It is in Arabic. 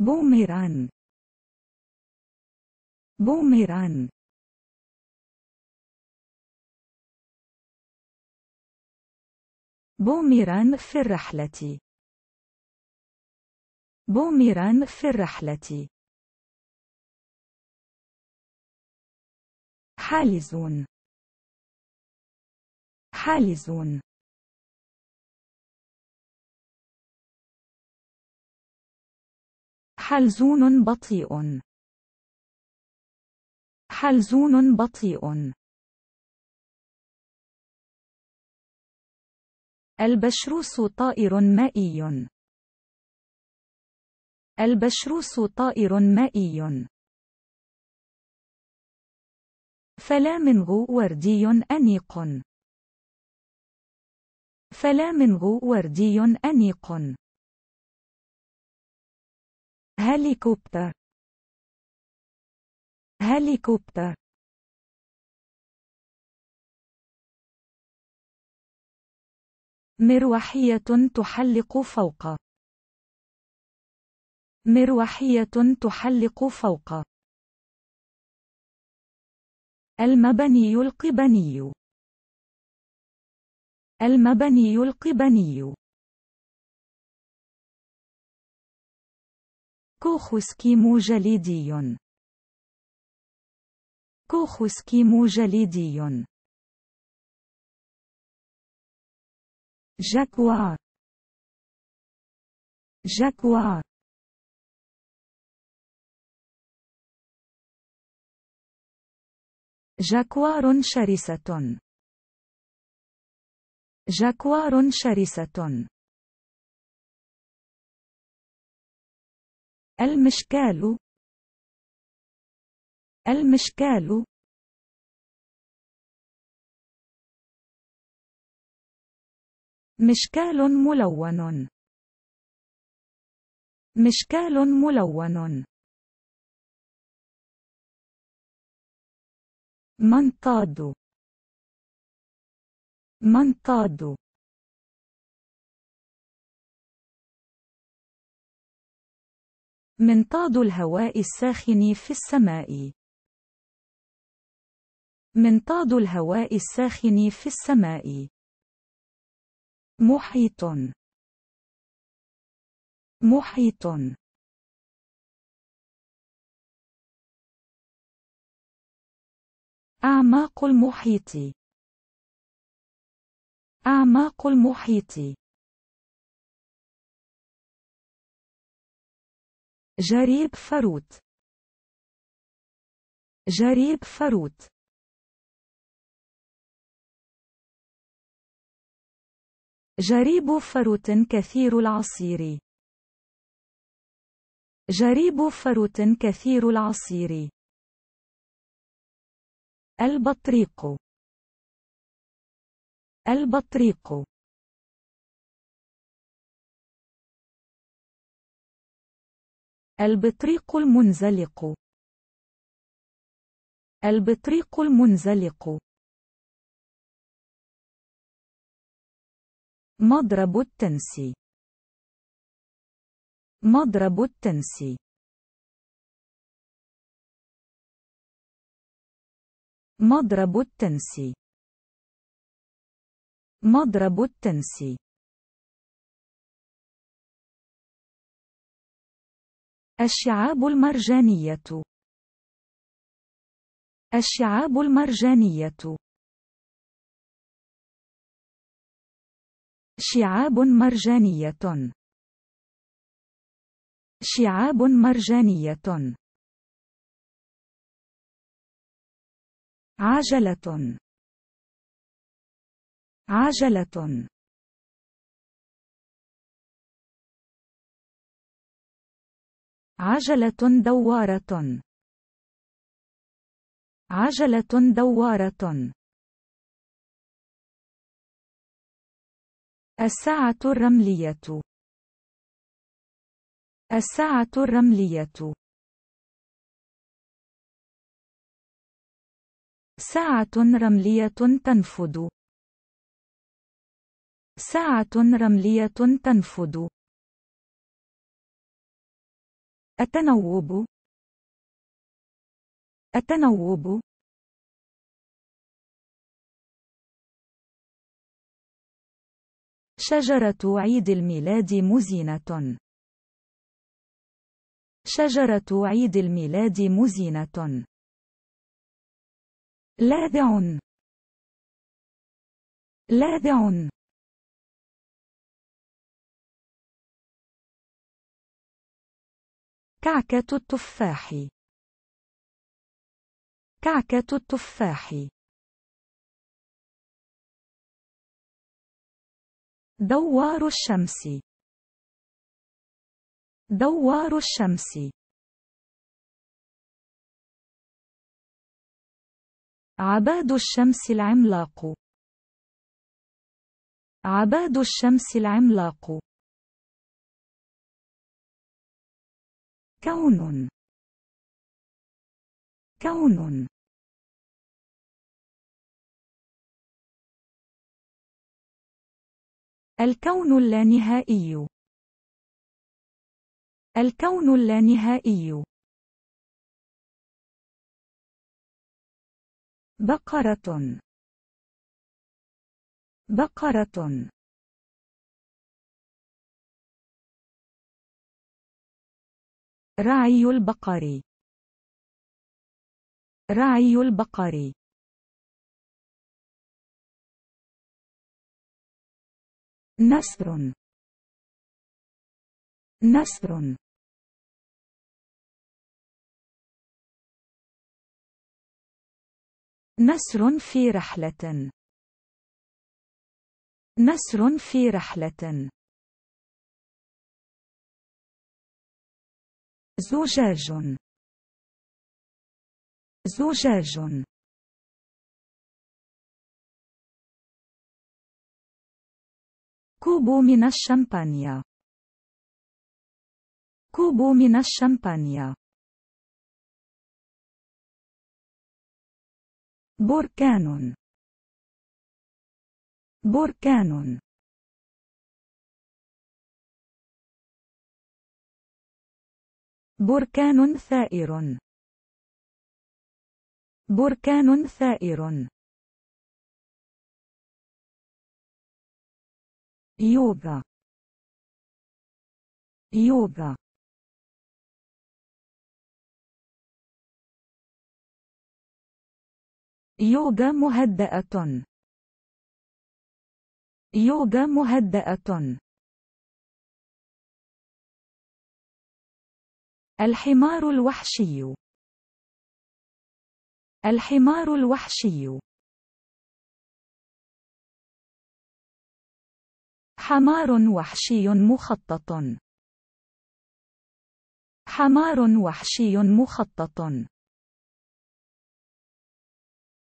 بوميران بوميران بوميران في الرحلة بوميران في الرحلة حالزون حالزون حلزون بطيء حلزون بطيء البشروس طائر مائي البشروس طائر مائي فلامنغو وردي أنيق فلامنغو وردي أنيق هليكوبتر هليكوبتر مروحية تحلق فوق مروحية تحلق فوق المبني القبني المبني القبني اسكيمو جليدي اسكيمو جليدي جاكوار جاكوار جاكوار شرسة جاكوار شرسة المشكال المشكال مشكال ملون مشكال ملون منطاد منطاد منطاد الهواء الساخن في السماء منطاد الهواء الساخن في السماء محيط محيط أعماق المحيط أعماق المحيط جريب فروت جريب فروت جريب فروت كثير العصير جريب فروت كثير العصير البطريق البطريق البطريق المنزلق البطريق المنزلق مضرب التنس مضرب التنس مضرب التنس مضرب التنسي الشعاب المرجانية الشعاب المرجانية شعاب مرجانية شعاب مرجانية عجلة عجلة عجلة دوارة عجلة دوارة الساعة الرملية الساعة الرملية ساعة رملية تنفد ساعة رملية تنفد التنوب التنوب شجرة عيد الميلاد مزينة شجرة عيد الميلاد مزينة لاذع لاذع كعكة التفاح كعكة التفاح دوار الشمس دوار الشمس عباد الشمس العملاق عباد الشمس العملاق كون كون الكون اللانهائي الكون اللانهائي بقرة بقرة رعي البقر رعي البقر نسر نسر نسر في رحلة نسر في رحلة زجاج زجاج كوب من الشمبانيا كوب من الشمبانيا بركان بركان بركان ثائر بركان ثائر يوغا يوغا يوغا مهدأة يوغا مهدأة الحمار الوحشي الحمار الوحشي حمار وحشي مخطط حمار وحشي مخطط